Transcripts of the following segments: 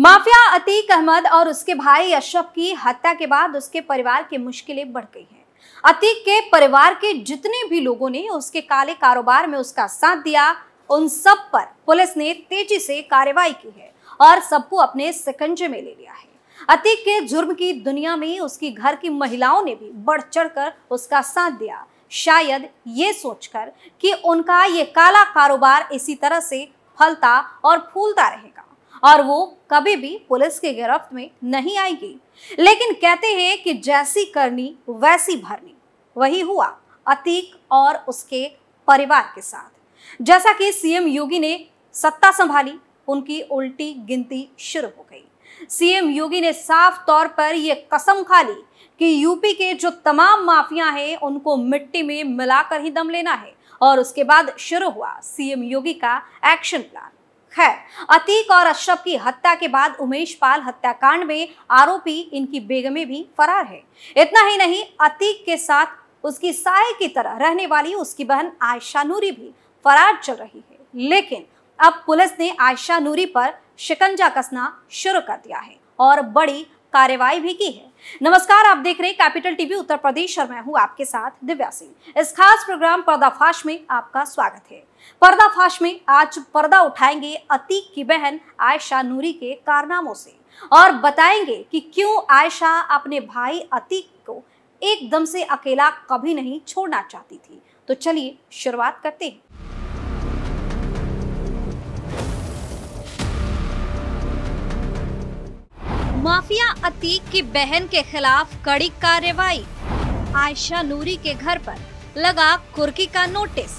mafia Atiq Ahmad और उसके भाई अशरफ की हत्या के बाद उसके परिवार की मुश्किलें बढ़ गई हैं अतीक के परिवार के जितने भी लोगों ने उसके काले कारोबार में उसका साथ दिया उन सब पर पुलिस ने तेजी से कार्रवाई की है और सबको अपने सिकंजे में ले लिया है अतीक के जुर्म की दुनिया में उसकी घर की महिलाओं ने भी बढ़ चढ़कर उसका साथ दिया शायद ये सोचकर कि उनका ये काला कारोबार इसी तरह से फलता और फूलता रहेगा और वो कभी भी पुलिस की गिरफ्त में नहीं आएगी लेकिन कहते हैं कि जैसी करनी वैसी भरनी वही हुआ अतीक और उसके परिवार के साथ जैसा कि सीएम योगी ने सत्ता संभाली उनकी उल्टी गिनती शुरू हो गई सीएम योगी ने साफ तौर पर यह कसम खा ली कि यूपी के जो तमाम माफिया हैं उनको मिट्टी में मिलाकर ही दम लेना है और उसके बाद शुरू हुआ सीएम योगी का एक्शन प्लान है अतीक और अशरफ की हत्या के बाद उमेश पाल हत्याकांड में आरोपी इनकी बेगमे भी फरार है इतना ही नहीं अतीक के साथ उसकी साय की तरह रहने वाली उसकी बहन आयशा नूरी भी फरार चल रही है लेकिन अब पुलिस ने आयशा नूरी पर शिकंजा कसना शुरू कर दिया है और बड़ी कार्यवाही भी की है नमस्कार आप देख रहे हैं कैपिटल टीवी उत्तर प्रदेश और मैं हूं आपके साथ दिव्या सिंह इस खास प्रोग्राम पर्दाफाश में आपका स्वागत है पर्दाफाश में आज पर्दा उठाएंगे अतीक की बहन आयशा नूरी के कारनामों से और बताएंगे कि क्यों आयशा अपने भाई अतीक को एकदम से अकेला कभी नहीं छोड़ना चाहती थी तो चलिए शुरुआत करते हैं माफिया अतीक की बहन के खिलाफ कड़ी कार्रवाई आयशा नूरी के घर पर लगा कुर्की का नोटिस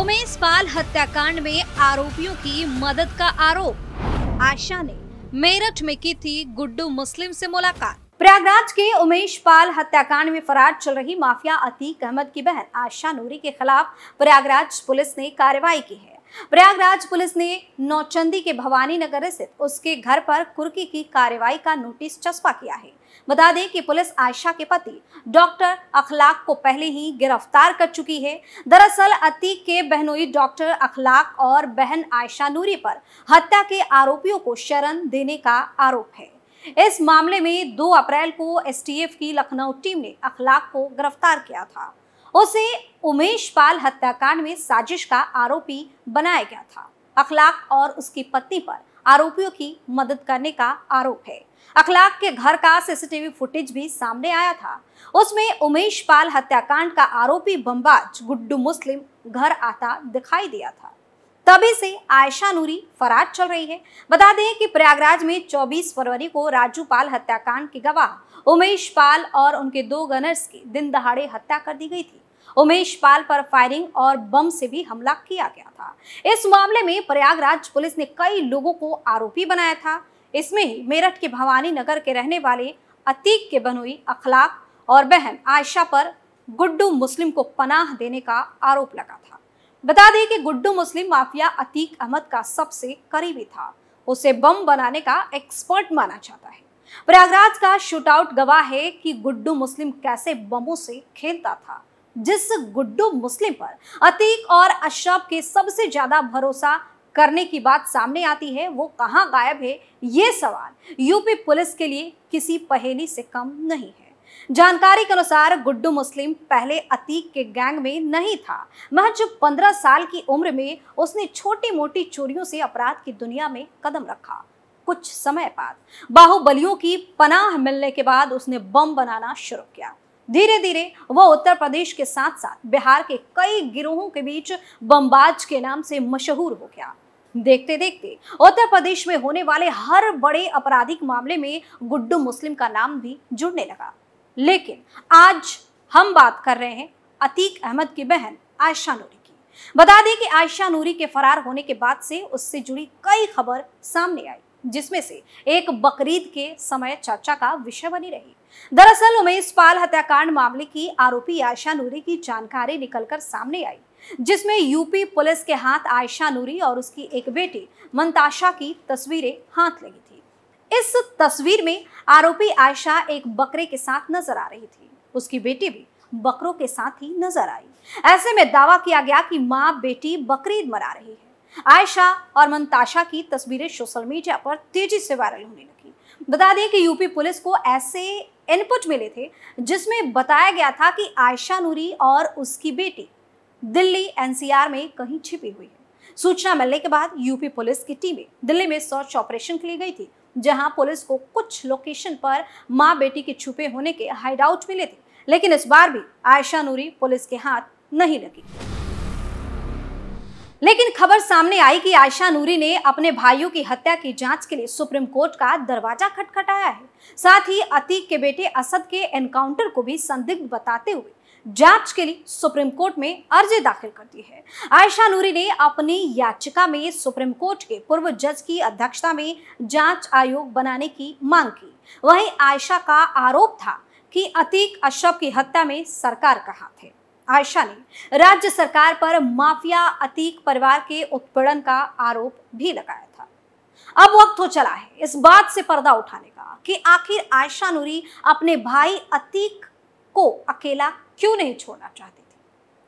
उमेश पाल हत्याकांड में आरोपियों की मदद का आरोप आयशा ने मेरठ में की थी गुड्डू मुस्लिम से मुलाकात प्रयागराज के उमेश पाल हत्याकांड में फरार चल रही माफिया अतीक अहमद की बहन आशा नूरी के खिलाफ प्रयागराज पुलिस ने कार्रवाई की है प्रयागराज पुलिस ने नौचंदी के भवानी नगर स्थित उसके घर पर कुर्की की कार्रवाई का नोटिस चस्पा किया है बता दें कि पुलिस आयशा के पति डॉक्टर अखलाक को पहले ही गिरफ्तार कर चुकी है दरअसल अतीक के बहनोई डॉक्टर अखलाक और बहन आयशा नूरी पर हत्या के आरोपियों को शरण देने का आरोप है इस मामले में 2 अप्रैल को एसटीएफ की लखनऊ टीम ने अखलाक को गिरफ्तार किया था उसे उमेश पाल हत्याकांड में साजिश का आरोपी बनाया गया था अखलाक और उसकी पत्नी पर आरोपियों की मदद करने का आरोप है अखलाक के घर का सीसीटीवी फुटेज भी सामने आया था उसमें उमेश पाल हत्याकांड का आरोपी बम्बाज गुड्डू मुस्लिम घर आता दिखाई दिया था तभी से आयशा नूरी फरार चल रही है बता दें कि प्रयागराज में 24 फरवरी को राजू पाल हत्याकांड के गवाह उमेश पाल और उनके दो गनर्स की दिन दहाड़े हत्या कर दी गई थी उमेश पाल पर फायरिंग और बम से भी हमला किया गया था इस मामले में प्रयागराज पुलिस ने कई लोगों को आरोपी बनाया था इसमें ही मेरठ के भवानी नगर के रहने वाले अतीक के बनोई अखलाक और बहन आयशा पर गुड्डू मुस्लिम को पनाह देने का आरोप लगा था बता दें कि गुड्डू मुस्लिम माफिया अतीक अहमद का सबसे करीबी था उसे बम बनाने का एक्सपर्ट माना जाता है प्रयागराज का शूटआउट गवाह है कि गुड्डू मुस्लिम कैसे बमों से खेलता था जिस गुड्डू मुस्लिम पर अतीक और अशरफ के सबसे ज्यादा भरोसा करने की बात सामने आती है वो कहाँ गायब है ये सवाल यूपी पुलिस के लिए किसी पहेली से कम नहीं है जानकारी के अनुसार गुड्डू मुस्लिम पहले अतीक के गैंग में नहीं था महज 15 साल की उम्र में उसने छोटी मोटी चोरियों से अपराध की दुनिया में कदम रखा कुछ समय बाद बाहुबलियों की पनाह मिलने के बाद उसने बम बनाना शुरू किया धीरे धीरे वह उत्तर प्रदेश के साथ साथ बिहार के कई गिरोहों के बीच बमबाज के नाम से मशहूर हो गया देखते देखते उत्तर प्रदेश में होने वाले हर बड़े आपराधिक मामले में गुड्डू मुस्लिम का नाम भी जुड़ने लगा लेकिन आज हम बात कर रहे हैं अतीक अहमद की बहन आयशा नूरी की बता दें कि आयशा नूरी के फरार होने के बाद से उससे जुड़ी कई खबर सामने आई जिसमें से एक बकरीद के समय चर्चा का विषय बनी रही दरअसल उमेश पाल हत्याकांड मामले की आरोपी आयशा नूरी की जानकारी निकलकर सामने आई जिसमें यूपी पुलिस के हाथ आयशा नूरी और उसकी एक बेटी मंताशा की तस्वीरें हाथ लगी थी इस तस्वीर में आरोपी आयशा एक बकरे के साथ नजर आ रही थी उसकी बेटी भी बकरों के साथ ही नजर आई ऐसे में दावा किया गया कि माँ बेटी बकरीद मरा रही है आयशा और मंताशा की तस्वीरें सोशल मीडिया पर तेजी से वायरल होने लगी बता दें कि यूपी पुलिस को ऐसे इनपुट मिले थे जिसमें बताया गया था कि आयशा नूरी और उसकी बेटी दिल्ली एनसीआर में कहीं छिपी हुई है सूचना मिलने के बाद यूपी पुलिस की टीमें दिल्ली में सर्च ऑपरेशन के लिए गई थी जहां पुलिस को कुछ लोकेशन पर मां बेटी के छुपे होने के हाइड आउट मिले थे लेकिन इस बार भी आयशा नूरी पुलिस के हाथ नहीं लगी लेकिन खबर सामने आई कि आयशा नूरी ने अपने भाइयों की हत्या की जांच के लिए सुप्रीम कोर्ट का दरवाजा खटखटाया है साथ ही अतीक के बेटे असद के एनकाउंटर को भी संदिग्ध बताते हुए जांच के लिए सुप्रीम कोर्ट में अर्जी दाखिल कर दी है आयशा नूरी ने अपनी याचिका में सुप्रीम कोर्ट के पूर्व जज की अध्यक्षता में जांच आयोग बनाने की मांग की वहीं आयशा का आरोप था कि अतीक अशरफ की हत्या में सरकार का हाथ है आयशा ने राज्य सरकार पर माफिया अतीक परिवार के उत्पीड़न का आरोप भी लगाया था अब वक्त हो तो चला है इस बात से पर्दा उठाने का कि आखिर आयशा नूरी अपने भाई अतीक को अकेला क्यों नहीं छोड़ना चाहती थी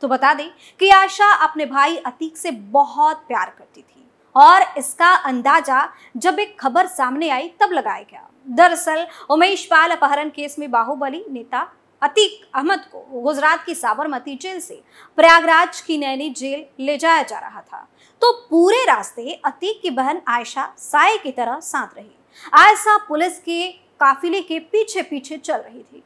तो बता दें कि आयशा अपने भाई अतीक से बहुत प्यार करती थी और इसका अंदाजा जब एक खबर सामने आई तब लगाया गया दरअसल उमेश पाल अपहरण केस में बाहुबली नेता अतीक अहमद को गुजरात की साबरमती जेल से प्रयागराज की नैनी जेल ले जाया जा रहा था तो पूरे रास्ते अतीक की बहन आयशा साय की तरह साथ रही आयशा पुलिस के काफिले के पीछे पीछे चल रही थी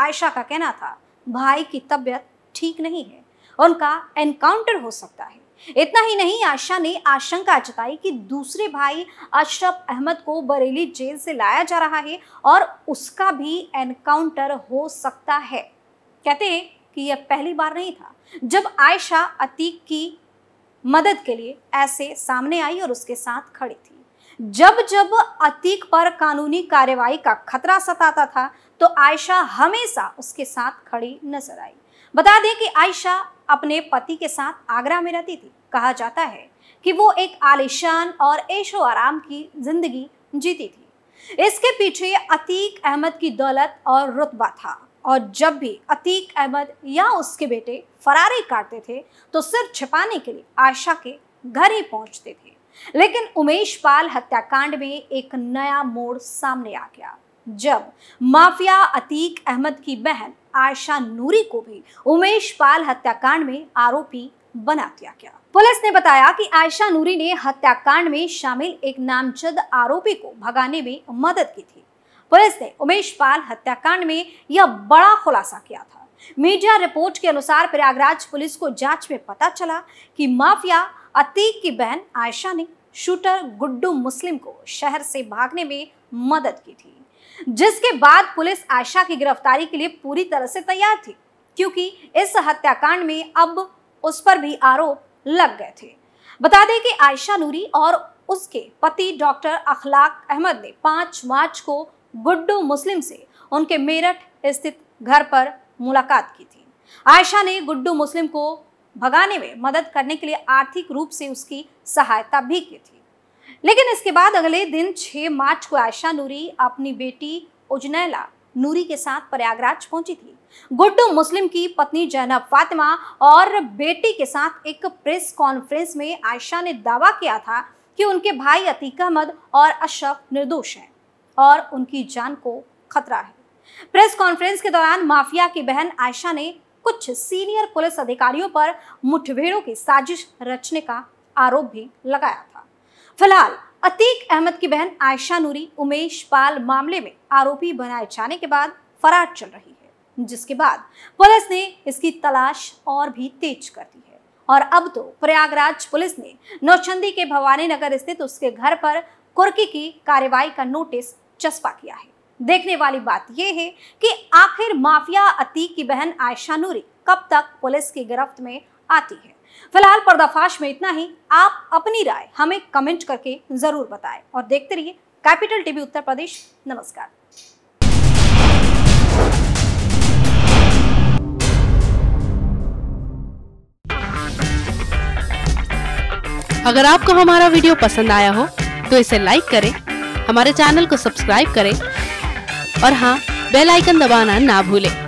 आयशा का कहना था भाई की तबीयत ठीक नहीं है उनका एनकाउंटर हो सकता है इतना ही नहीं आशा ने आशंका जताई कि दूसरे भाई अशरफ अहमद को बरेली जेल से लाया जा रहा है और उसका भी एनकाउंटर हो सकता है कहते हैं कि यह पहली बार नहीं था जब आयशा अतीक की मदद के लिए ऐसे सामने आई और उसके साथ खड़ी थी जब जब अतीक पर कानूनी कार्रवाई का खतरा सताता था तो आयशा हमेशा उसके साथ खड़ी नजर आई बता दें कि आयशा अपने पति के साथ आगरा में रहती थी कहा जाता है कि वो एक आलिशान और ऐशो आराम की जिंदगी जीती थी इसके पीछे अतीक अहमद की दौलत और रुतबा था और जब भी अतीक अहमद या उसके बेटे फरारी काटते थे तो सिर छिपाने के लिए आयशा के घर ही पहुंचते थे लेकिन उमेश पाल हत्याकांड में एक नया मोड़ सामने आ गया जब माफिया अतीक अहमद की बहन आयशा नूरी को भी उमेश पाल हत्याकांड में आरोपी बना दिया गया पुलिस ने बताया कि आयशा नूरी ने हत्याकांड में शामिल एक नामजद आरोपी को भगाने में मदद की थी पुलिस ने उमेश पाल हत्याकांड में यह बड़ा खुलासा किया था मीडिया रिपोर्ट के अनुसार प्रयागराज पुलिस को जांच में पता चला कि माफिया अतीक की बहन आयशा ने शूटर गुड्डू मुस्लिम को शहर से भागने में मदद की थी जिसके बाद पुलिस आयशा की गिरफ्तारी के लिए पूरी तरह से तैयार थी क्योंकि इस हत्याकांड में अब उस पर भी आरोप लग गए थे बता दें कि आयशा नूरी और उसके पति डॉक्टर अखलाक अहमद ने 5 मार्च को गुड्डू मुस्लिम से उनके मेरठ स्थित घर पर मुलाकात की थी आयशा ने गुड्डू मुस्लिम को भगाने में मदद करने के लिए आर्थिक रूप से उसकी सहायता भी की थी लेकिन इसके बाद अगले दिन 6 मार्च को आयशा नूरी अपनी बेटी उजनैला नूरी के साथ प्रयागराज पहुंची थी गुड्डू मुस्लिम की पत्नी जैनब फातिमा और बेटी के साथ एक प्रेस कॉन्फ्रेंस में आयशा ने दावा किया था कि उनके भाई अतीक अहमद और अशरफ निर्दोष हैं और उनकी जान को खतरा है प्रेस कॉन्फ्रेंस के दौरान माफिया की बहन आयशा ने कुछ सीनियर पुलिस अधिकारियों पर मुठभेड़ों की साजिश रचने का आरोप भी लगाया था फिलहाल अतीक अहमद की बहन आयशा नूरी उमेश पाल मामले में आरोपी बनाए जाने के बाद फरार चल रही है जिसके बाद पुलिस ने इसकी तलाश और भी तेज कर दी है और अब तो प्रयागराज पुलिस ने नौचंदी के भवानी नगर स्थित तो उसके घर पर कुर्की की कार्रवाई का नोटिस चस्पा किया है देखने वाली बात यह है कि आखिर माफिया अतीक की बहन आयशा नूरी कब तक पुलिस की गिरफ्त में आती है फिलहाल पर्दाफाश में इतना ही आप अपनी राय हमें कमेंट करके जरूर बताएं और देखते रहिए कैपिटल टीवी उत्तर प्रदेश नमस्कार अगर आपको हमारा वीडियो पसंद आया हो तो इसे लाइक करें हमारे चैनल को सब्सक्राइब करें और हाँ बेल आइकन दबाना ना भूलें